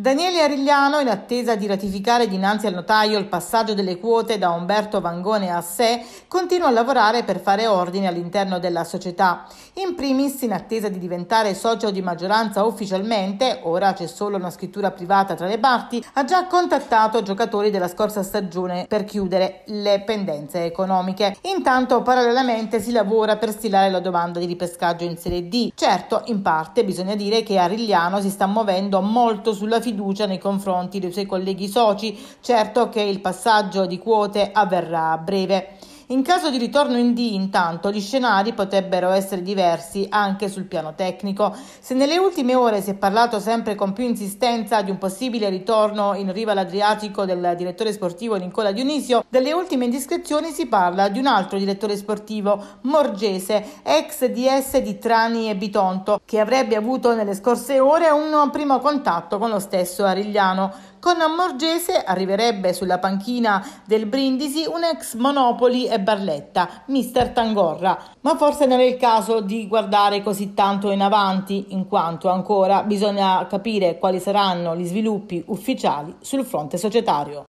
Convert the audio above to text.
Daniele Arigliano, in attesa di ratificare dinanzi al notaio il passaggio delle quote da Umberto Vangone a sé, continua a lavorare per fare ordine all'interno della società. In primis, in attesa di diventare socio di maggioranza ufficialmente, ora c'è solo una scrittura privata tra le parti, ha già contattato giocatori della scorsa stagione per chiudere le pendenze economiche. Intanto, parallelamente, si lavora per stilare la domanda di ripescaggio in Serie D. Certo, in parte bisogna dire che Arigliano si sta muovendo molto sulla fine fiducia nei confronti dei suoi colleghi soci, certo che il passaggio di quote avverrà a breve. In caso di ritorno in D, intanto, gli scenari potrebbero essere diversi anche sul piano tecnico. Se nelle ultime ore si è parlato sempre con più insistenza di un possibile ritorno in riva all'Adriatico del direttore sportivo Nicola Dionisio, dalle ultime indiscrezioni si parla di un altro direttore sportivo, Morgese, ex DS di Trani e Bitonto, che avrebbe avuto nelle scorse ore un primo contatto con lo stesso Arigliano. Con Morgese arriverebbe sulla panchina del Brindisi un ex Monopoli e Barletta, mister Tangorra, ma forse non è il caso di guardare così tanto in avanti, in quanto ancora bisogna capire quali saranno gli sviluppi ufficiali sul fronte societario.